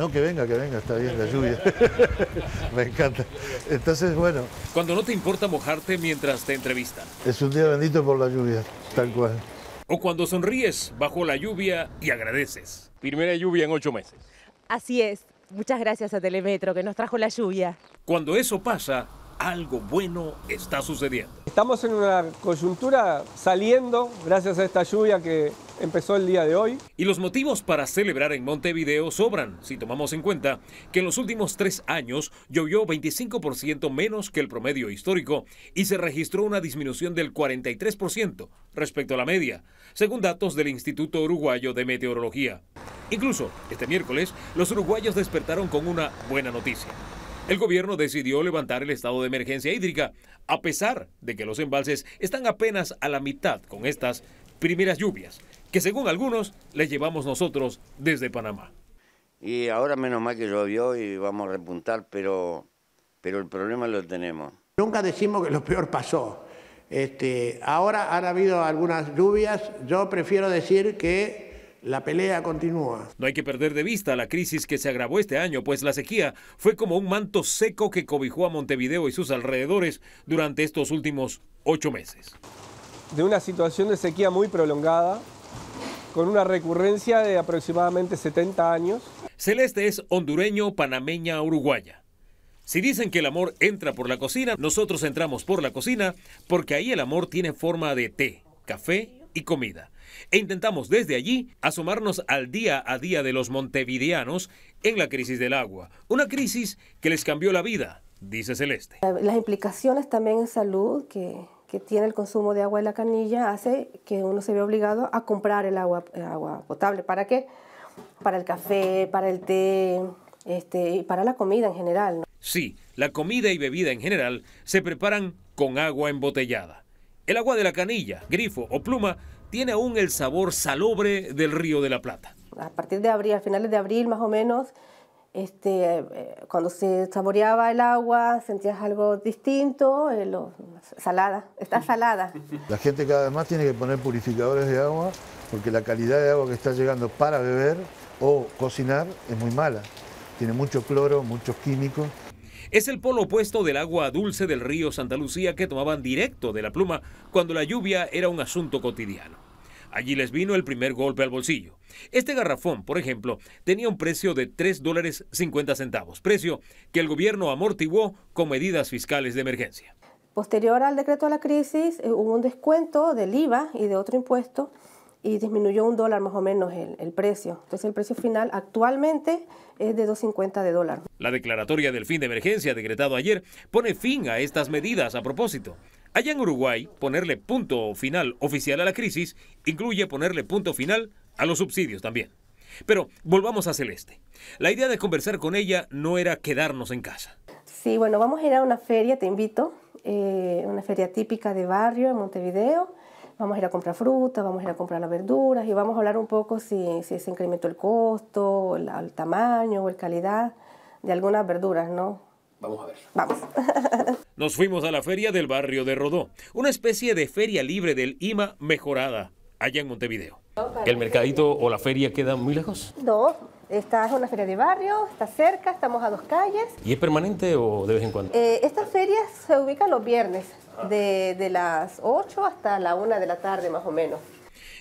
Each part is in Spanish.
No, que venga, que venga, está bien la lluvia. Me encanta. Entonces, bueno. Cuando no te importa mojarte mientras te entrevistan. Es un día bendito por la lluvia, tal cual. O cuando sonríes bajo la lluvia y agradeces. Primera lluvia en ocho meses. Así es. Muchas gracias a Telemetro que nos trajo la lluvia. Cuando eso pasa, algo bueno está sucediendo. Estamos en una coyuntura saliendo gracias a esta lluvia que empezó el día de hoy. Y los motivos para celebrar en Montevideo sobran, si tomamos en cuenta que en los últimos tres años llovió 25% menos que el promedio histórico y se registró una disminución del 43% respecto a la media, según datos del Instituto Uruguayo de Meteorología. Incluso, este miércoles, los uruguayos despertaron con una buena noticia. El gobierno decidió levantar el estado de emergencia hídrica, a pesar de que los embalses están apenas a la mitad con estas primeras lluvias, que según algunos le llevamos nosotros desde Panamá. Y ahora menos mal que llovió y vamos a repuntar, pero, pero el problema lo tenemos. Nunca decimos que lo peor pasó. Este, ahora han habido algunas lluvias, yo prefiero decir que la pelea continúa. No hay que perder de vista la crisis que se agravó este año, pues la sequía fue como un manto seco que cobijó a Montevideo y sus alrededores durante estos últimos ocho meses. De una situación de sequía muy prolongada, con una recurrencia de aproximadamente 70 años. Celeste es hondureño, panameña, uruguaya. Si dicen que el amor entra por la cocina, nosotros entramos por la cocina porque ahí el amor tiene forma de té, café y comida. E intentamos desde allí asomarnos al día a día de los montevideanos en la crisis del agua, una crisis que les cambió la vida, dice Celeste. Las implicaciones también en salud que que tiene el consumo de agua de la canilla hace que uno se vea obligado a comprar el agua, eh, agua potable. ¿Para qué? Para el café, para el té, este, y para la comida en general. Sí, la comida y bebida en general se preparan con agua embotellada. El agua de la canilla, grifo o pluma tiene aún el sabor salobre del río de la Plata. A partir de abril, a finales de abril más o menos, este, eh, cuando se saboreaba el agua sentías algo distinto, eh, salada, está salada. La gente cada vez más tiene que poner purificadores de agua porque la calidad de agua que está llegando para beber o cocinar es muy mala. Tiene mucho cloro, muchos químicos. Es el polo opuesto del agua dulce del río Santa Lucía que tomaban directo de la pluma cuando la lluvia era un asunto cotidiano. Allí les vino el primer golpe al bolsillo. Este garrafón, por ejemplo, tenía un precio de 3 dólares 50 centavos, precio que el gobierno amortiguó con medidas fiscales de emergencia. Posterior al decreto de la crisis, eh, hubo un descuento del IVA y de otro impuesto y disminuyó un dólar más o menos el, precio. Entonces el precio final actualmente es de 2.50 de dólar. La declaratoria del fin de emergencia decretado ayer pone fin a estas medidas a propósito. Allá en Uruguay, ponerle punto final oficial a la crisis incluye ponerle punto final a los subsidios también. Pero volvamos a Celeste. La idea de conversar con ella no era quedarnos en casa. Sí, bueno, vamos a ir a una feria, te invito, eh, una feria típica de barrio en Montevideo. Vamos a ir a comprar fruta, vamos a ir a comprar las verduras y vamos a hablar un poco si, se incrementó el costo, el, tamaño o la calidad de algunas verduras, ¿no? Vamos a ver. Vamos. Nos fuimos a la feria del barrio de Rodó, una especie de feria libre del IMA mejorada, allá en Montevideo. ¿El mercadito o la feria queda muy lejos? No, esta es una feria de barrio, está cerca, estamos a dos calles. ¿Y es permanente o de vez en cuando? Eh, estas ferias se ubican los viernes, de, de las 8 hasta la 1 de la tarde más o menos.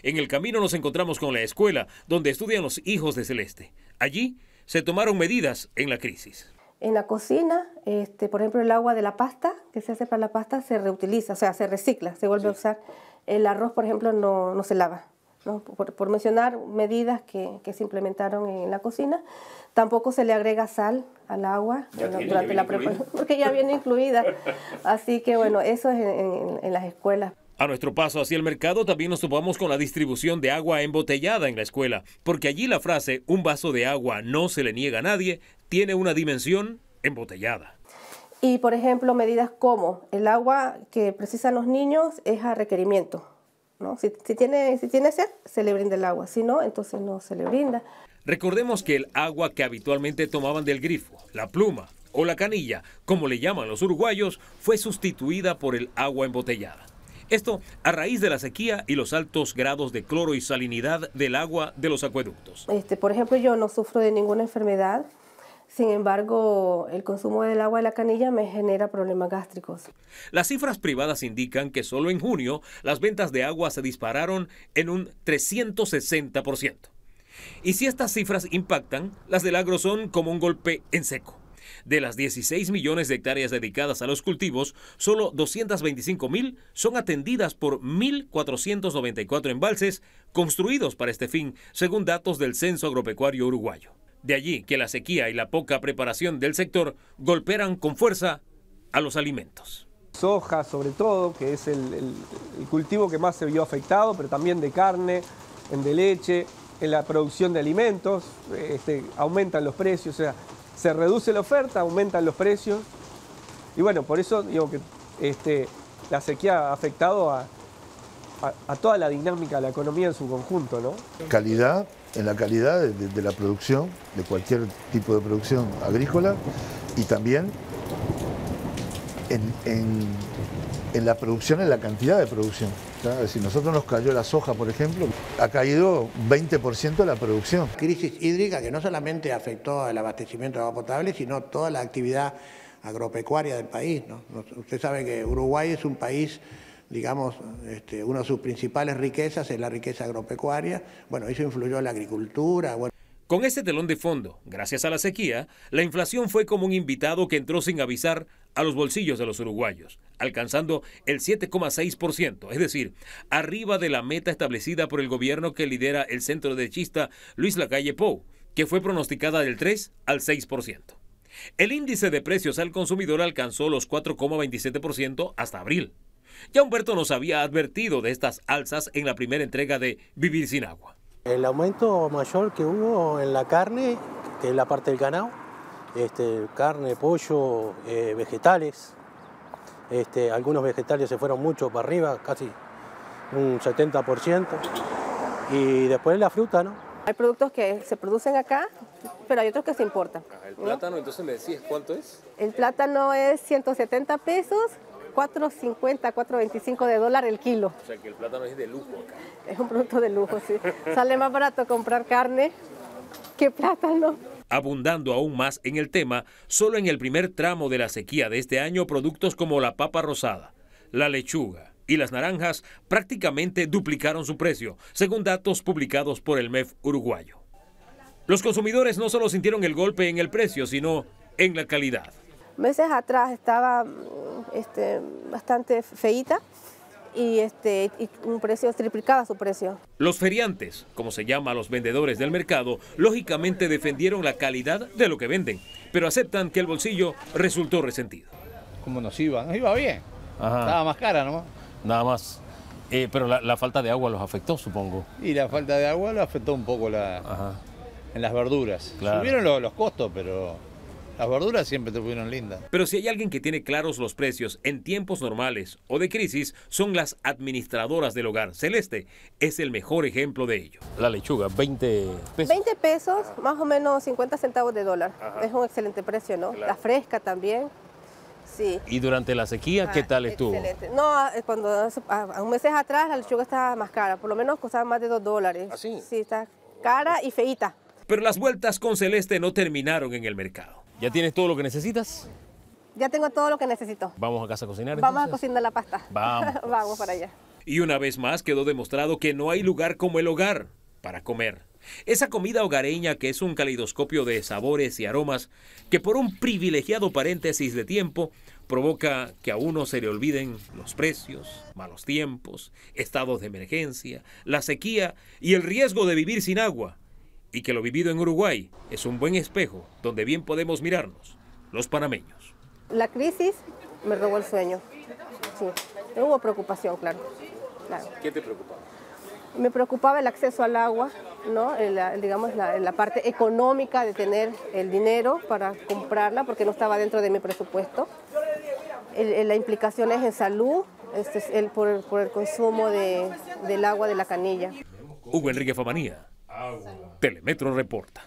En el camino nos encontramos con la escuela donde estudian los hijos de Celeste. Allí se tomaron medidas en la crisis en la cocina, este, por ejemplo, el agua de la pasta que se hace para la pasta se reutiliza, o sea, se recicla, se vuelve a usar. El arroz, por ejemplo, no, no se lava. ¿no? Por, mencionar medidas que, que, se implementaron en la cocina, tampoco se le agrega sal al agua durante la preparación, porque ya viene incluida. Así que bueno, eso es en las escuelas. A nuestro paso hacia el mercado también nos topamos con la distribución de agua embotellada en la escuela, porque allí la frase un vaso de agua no se le niega a nadie tiene una dimensión embotellada. Y por ejemplo, medidas como el agua que precisan los niños es a requerimiento. Si, tiene, si tiene sed, se le brinda el agua, si no, entonces no se le brinda. Recordemos que el agua que habitualmente tomaban del grifo, la pluma o la canilla, como le llaman los uruguayos, fue sustituida por el agua embotellada. Esto a raíz de la sequía y los altos grados de cloro y salinidad del agua de los acueductos. Este, por ejemplo, yo no sufro de ninguna enfermedad. Sin embargo, el consumo del agua de la canilla me genera problemas gástricos. Las cifras privadas indican que solo en junio las ventas de agua se dispararon en un 360%. Y si estas cifras impactan, las del agro son como un golpe en seco. De las 16 millones de hectáreas dedicadas a los cultivos, solo 225 mil son atendidas por 1.494 embalses construidos para este fin, según datos del Censo Agropecuario Uruguayo. De allí que la sequía y la poca preparación del sector golpean con fuerza a los alimentos. Soja sobre todo, que es el, cultivo que más se vio afectado, pero también de carne, en de leche, en la producción de alimentos, este, aumentan los precios, o sea, se reduce la oferta, aumentan los precios. Y bueno, por eso digo que este, la sequía ha afectado a, toda la dinámica de la economía en su conjunto, ¿no? Calidad, en la calidad de, la producción, de cualquier tipo de producción agrícola y también en en la producción, en la cantidad de producción. Si nosotros nos cayó la soja, por ejemplo, ha caído 20% la producción. Crisis hídrica que no solamente afectó al abastecimiento de agua potable, sino toda la actividad agropecuaria del país. ¿no? Usted sabe que Uruguay es un país, digamos, este, una de sus principales riquezas es la riqueza agropecuaria. Bueno, eso influyó en la agricultura. Con ese telón de fondo, gracias a la sequía, la inflación fue como un invitado que entró sin avisar a los bolsillos de los uruguayos, alcanzando el 7,6%, es decir, arriba de la meta establecida por el gobierno que lidera el centro de chista Luis Lacalle Pou, que fue pronosticada del 3 al 6%. El índice de precios al consumidor alcanzó los 4,27% hasta abril. Ya Humberto nos había advertido de estas alzas en la primera entrega de Vivir sin agua. El aumento mayor que hubo en la carne, que es la parte del ganado, este, carne, pollo, eh, vegetales. Este, algunos vegetales se fueron mucho para arriba, casi un 70%. Y después la fruta, ¿no? Hay productos que se producen acá, pero hay otros que se importan. El plátano, entonces me decís, ¿cuánto es? El plátano es 170 pesos, 4.50, 4.25 de dólar el kilo. O sea que el plátano es de lujo acá. Es un producto de lujo, sí. Sale más barato comprar carne que plátano. Abundando aún más en el tema, solo en el primer tramo de la sequía de este año, productos como la papa rosada, la lechuga y las naranjas prácticamente duplicaron su precio, según datos publicados por el MEF uruguayo. Los consumidores no solo sintieron el golpe en el precio, sino en la calidad. Meses atrás estaba este, bastante feíta y, este, un precio triplicaba su precio. Los feriantes, como se llama a los vendedores del mercado, lógicamente defendieron la calidad de lo que venden, pero aceptan que el bolsillo resultó resentido. ¿Cómo nos iba? Nos iba bien. nada más cara ¿no? Nada más. Eh, pero la, falta de agua los afectó, supongo. Y la falta de agua lo afectó un poco la, en las verduras. Subieron los costos, pero las verduras siempre te fueron lindas. Pero si hay alguien que tiene claros los precios en tiempos normales o de crisis, son las administradoras del hogar. Celeste es el mejor ejemplo de ello. La lechuga, 20 pesos. 20 pesos, más o menos 50 centavos de dólar. Es un excelente precio, ¿no? La fresca también. Sí. ¿Y durante la sequía qué ah, tal estuvo? No, ah, eh, cuando ah, a, un meses atrás la lechuga estaba más cara, por lo menos costaba más de 2 dólares. ¿Ah, sí? sí, está cara y feita. Pero las vueltas con Celeste no terminaron en el mercado. ¿Ya tienes todo lo que necesitas? Ya tengo todo lo que necesito. ¿Vamos a casa a cocinar? Vamos a cocinar la pasta. Vamos. Pues. Vamos para allá. Y una vez más quedó demostrado que no hay lugar como el hogar para comer. Esa comida hogareña que es un caleidoscopio de sabores y aromas que por un privilegiado paréntesis de tiempo provoca que a uno se le olviden los precios, malos tiempos, estados de emergencia, la sequía y el riesgo de vivir sin agua y que lo vivido en Uruguay es un buen espejo donde bien podemos mirarnos, los panameños. La crisis me robó el sueño. Sí, hubo preocupación, claro. ¿Qué te preocupaba? Me preocupaba el acceso al agua, ¿no? digamos la, parte económica de tener el dinero para comprarla, porque no estaba dentro de mi presupuesto. la implicación es en salud, este el, por, el, consumo de, del agua de la canilla. Hugo Enrique Famanía. Agua. Telemetro reporta.